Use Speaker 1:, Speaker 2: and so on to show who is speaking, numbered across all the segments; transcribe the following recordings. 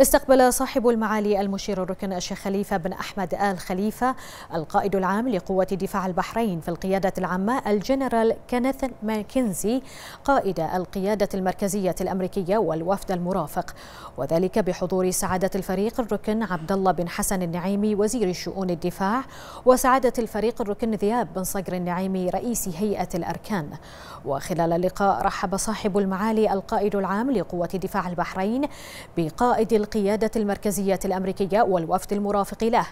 Speaker 1: استقبل صاحب المعالي المشير الركن الشيخ خليفة بن أحمد آل خليفة القائد العام لقوة دفاع البحرين في القيادة العامة الجنرال كينيث ماكنزي قائد القيادة المركزية الأمريكية والوفد المرافق وذلك بحضور سعادة الفريق الركن عبد الله بن حسن النعيمي وزير شؤون الدفاع وسعادة الفريق الركن ذياب بن صقر النعيمي رئيس هيئة الأركان وخلال اللقاء رحب صاحب المعالي القائد العام لقوة دفاع البحرين بقائد القيادة المركزية الأمريكية والوفد المرافق له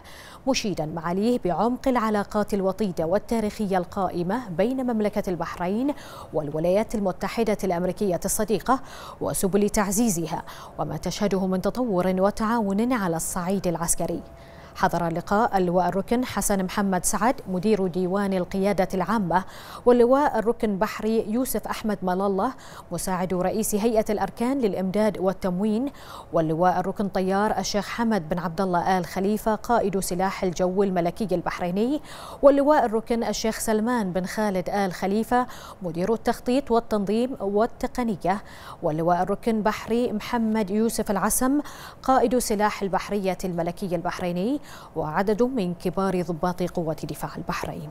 Speaker 1: مشيدا معاليه بعمق العلاقات الوطيدة والتاريخية القائمة بين مملكة البحرين والولايات المتحدة الأمريكية الصديقة وسبل تعزيزها وما تشهده من تطور وتعاون على الصعيد العسكري حضر اللقاء اللواء الركن حسن محمد سعد مدير ديوان القيادة العامة واللواء الركن بحري يوسف أحمد ملالله مساعد رئيس هيئة الأركان للإمداد والتموين واللواء الركن طيار الشيخ حمد بن عبد الله آل خليفة قائد سلاح الجو الملكي البحريني واللواء الركن الشيخ سلمان بن خالد آل خليفة مدير التخطيط والتنظيم والتقنية واللواء الركن بحري محمد يوسف العسم قائد سلاح البحرية الملكي البحريني وعدد من كبار ضباط قوة دفاع البحرين